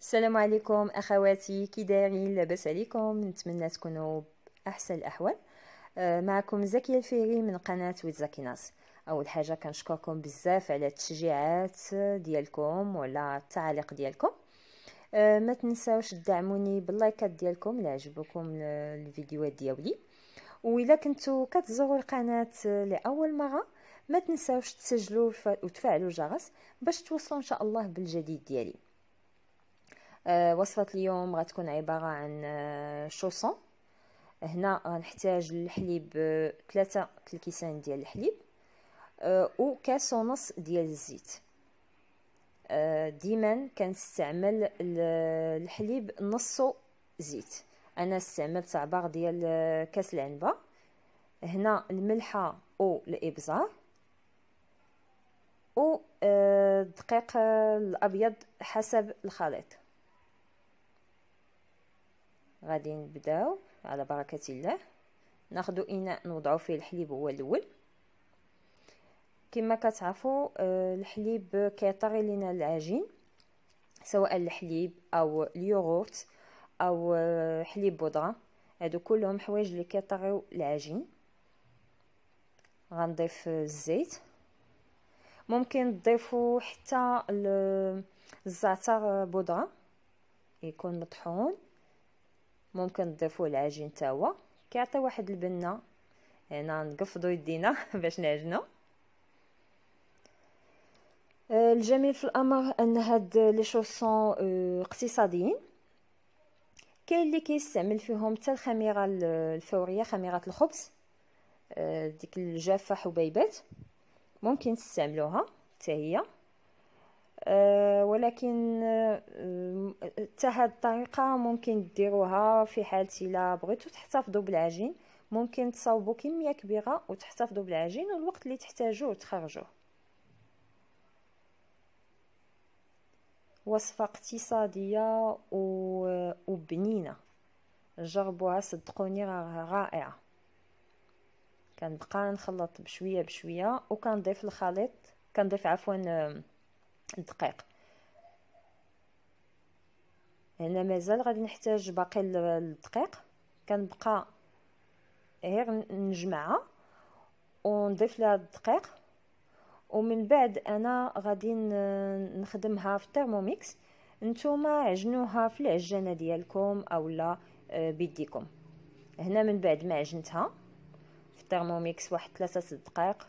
السلام عليكم اخواتي كي دايرين لاباس عليكم نتمنى تكونوا باحسن الاحوال آه، معكم زكي الفيري من قناه ويت زكي ناس اول حاجه كنشكركم بزاف على التشجيعات ديالكم ولا التعليق ديالكم آه، ما تنساوش تدعموني باللايكات ديالكم الا عجبكم الفيديوهات ديالي الا كنتو كتزوروا القناه لاول مره ما تنساوش تسجلوا وتفعلوا الجرس باش توصلوا ان شاء الله بالجديد ديالي آه، وصفة اليوم غتكون عبارة عن آه، شوسون هنا غنحتاج الحليب ثلاثة آه، الكيسان ديال الحليب وكاس ونص ديال الزيت ديما كنستعمل الحليب نصو زيت انا استعملت عبار ديال كاس العنبه هنا الملحه او الابزار و الدقيق الابيض حسب الخليط غادي نبداو على بركه الله ناخدو اناء نوضعو فيه الحليب هو الاول كما كتعرفوا آه، الحليب كيطري لنا العجين سواء الحليب او اليوغورت او آه، حليب بودره هادو كلهم حوايج اللي كيطريو العجين غنضيف الزيت ممكن تضيفوا حتى الزعتر بودره يكون مطحون ممكن تضيفوا العجين تاوا كيعطي واحد البنه هنا نقفضوا يدينا باش نعجنوا آه، الجميل في الامر ان هاد لي شوسون آه، اقتصاديين كاين اللي كيستعمل فيهم حتى الخميره الفوريه خميره الخبز آه، ديك الجافه حبيبات ممكن تستعملوها حتى هي ولكن حتى هاد الطريقه ممكن ديروها في حاله الا بغيتو تحتفظوا بالعجين ممكن تصاوبوا كميه كبيره وتحتفظوا بالعجين والوقت اللي تحتاجوه تخرجوه وصفه اقتصاديه و... وبنينه جربوها صدقوني راه رائعه كنبقى نخلط بشويه بشويه وكنضيف الخليط كنضيف عفوا الدقيق هنا مازال غادي نحتاج باقي الدقيق كنبقى غير نجمعها ونضيف لها الدقيق ومن بعد انا غادي نخدمها في الترموميكس نتوما عجنوها في العجانه ديالكم اولا آه، بيديكم هنا من بعد ما عجنتها في الترموميكس واحد 3 دقائق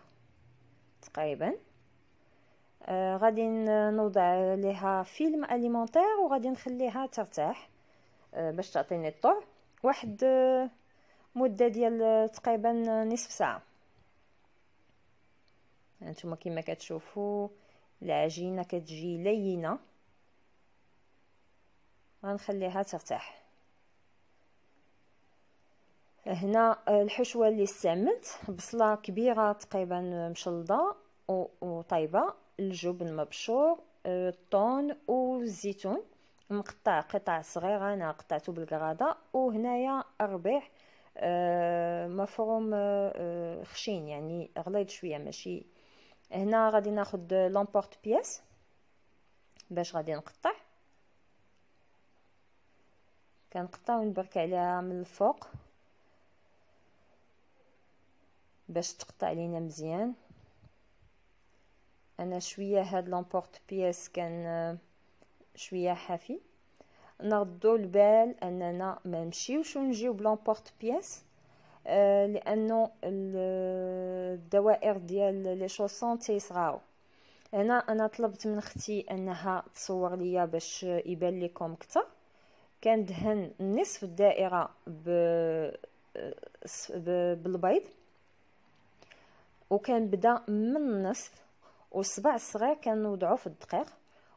تقريبا آه غادي نوضع لها فيلم اليمونتير وغادي نخليها ترتاح آه باش تعطيني الطعم واحد آه، مده ديال آه، تقريبا آه، نصف ساعه هانتوما كما كتشوفوا العجينه كتجي لينه غنخليها ترتاح هنا الحشوه اللي استعملت بصله كبيره تقريبا مشلضه وطيبه الجبن مبشور الطون آه، والزيتون مقطع قطع صغيره انا قطعته بالكراده وهنايا ربيع آه، مفروم آه، خشين يعني غليظ شويه ماشي هنا غادي ناخد لامبورت بياس باش غادي نقطع كنقطع ونبرك عليها من الفوق باش تقطع لينا مزيان أنا شوية هاد لامبورت بياس كان آه، شوية حافي نردو البال أننا ما نمشيوش ونجيو بلامبورت بياس آه، لأنه آه، الدوائر ديال لي شوسون تيصغاو هنا أنا طلبت من أختي أنها تصور ليا باش يبان ليكم كتر كندهن نصف الدائرة ب... بالبيض بالبيض بدا من النصف والصبع الصغير كنوضعو في الدقيق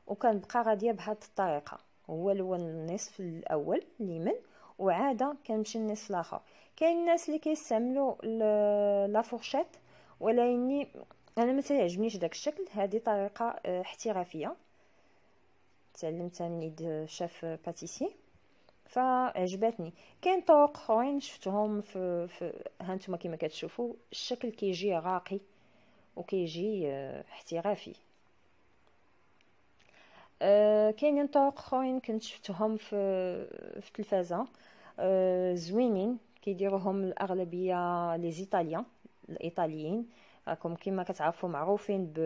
وكنبقى غاديه بهاد الطريقه هو لون النصف الاول اليمين وعاده كنمشي النصف الاخر كاين الناس اللي كيستعملوا لا فورشيت ولكني انا ما تعجبنيش داك الشكل هذه طريقه آه، احترافيه تعلمتها من يد شاف باتيسي فعجبتني كاين طرق اخرين شفتهم في, في هانتوما كما كتشوفوا الشكل كيجي راقي وكيجي آه، احترافي أه كاينين طرق اخرين كنت شفتهم في في التلفازه أه زوينين كيديروهم الاغلبيه لي ايطاليان الايطاليين راكم كما كتعرفوا معروفين ب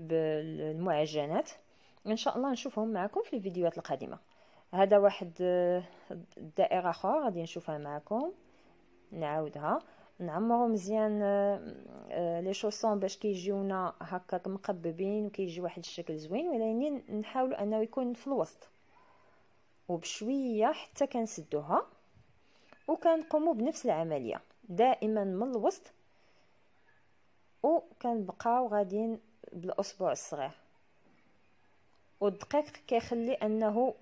بالمعجنات ان شاء الله نشوفهم معكم في الفيديوهات القادمه هذا واحد الدائره آه، اخرى غادي نشوفها معكم نعاودها نعمرو مزيان آه، آه، لي شوسون باش كيجيونا هكاك مقببين وكيجي واحد الشكل زوين ولكن نحاولوا انه يكون في الوسط وبشويه حتى كنسدوها وكنقومو بنفس العمليه دائما من الوسط وكنبقاو غاديين بالاصبع الصغير والدقيق كيخلي انه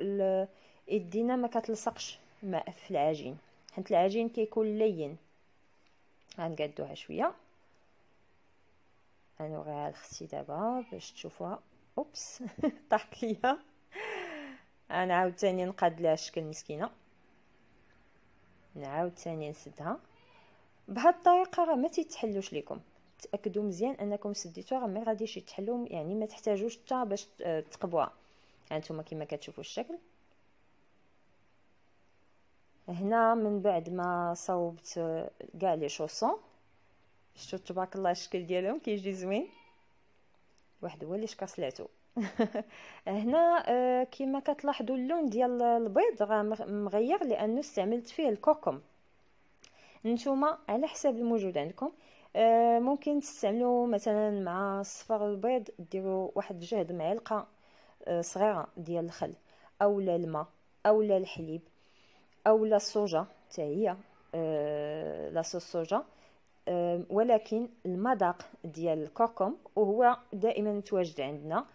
يدينا ما كتلصقش ما في العجين حيت العجين كيكون لين غنقادوها شويه غنوريها لختي دابا باش تشوفوها اوبس طاحت ليا انا ثاني نقاد لها الشكل مسكينه نعاود ثاني نسدها بهاد الطريقه راه ما تيتحلوش ليكم تاكدوا مزيان انكم سديتوها راه ما غاديش يتحلوا يعني ما تحتاجوش حتى باش تقبوها هانتوما يعني كما كتشوفوا الشكل هنا من بعد ما صوبت كاع لي شوسون شتو تبارك الله الشكل ديالهم كيجي زوين واحد هو اللي شكاسلاتو هنا آه، كما كتلاحظوا اللون ديال البيض راه مغير لانه استعملت فيه الكركم نتوما على حساب الموجود عندكم آه، ممكن تستعملوا مثلا مع الصفر البيض ديروا واحد جهد معلقه آه، صغيره ديال الخل اولا الماء اولا الحليب او لا صوجا حتى هي آه، لا صوص آه، ولكن المذاق ديال الكركم وهو دائما متواجد عندنا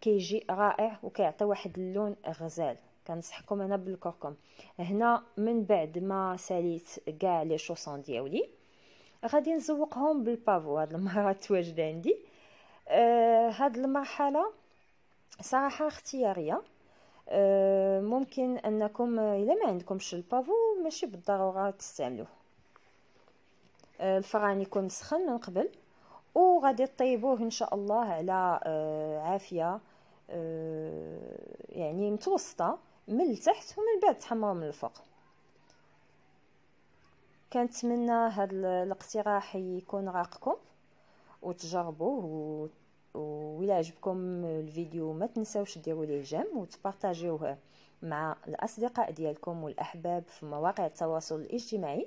كيجي رائع وكيعطي واحد اللون غزال كنصحكم انا بالكركم هنا من بعد ما ساليت كاع لي شوسون ديالي غادي نزوقهم بالبافو هاد المره تواجد عندي آه، هاد المرحله صراحه اختياريه آه، ممكن انكم الا ما عندكمش البافو ماشي بالضروره تستعملوه آه، الفران يكون مسخن من قبل وغادي طيبوه ان شاء الله على آه، عافيه يعني متوسطه من التحت ومن بعد تحمروا من الفوق كنتمنى هذا الاقتراح يكون راقكم وتجربوه وإلا عجبكم الفيديو ما تنسوش ديروا ليه جيم وتبارطاجيوه مع الأصدقاء ديالكم والأحباب في مواقع التواصل الاجتماعي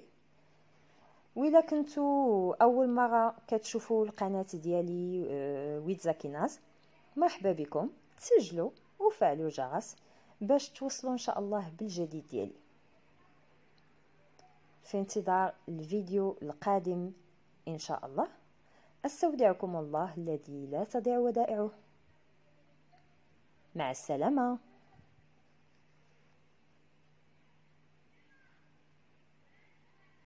وإلا كنتو أول مرة كتشوفوا القناة ديالي آه، ويتزاكي ناس مرحبا بكم تسجلوا وفعلوا جرس باش توصلوا إن شاء الله بالجديد ديالي في انتظار الفيديو القادم إن شاء الله أستودعكم الله الذي لا تضيع ودائعه مع السلامة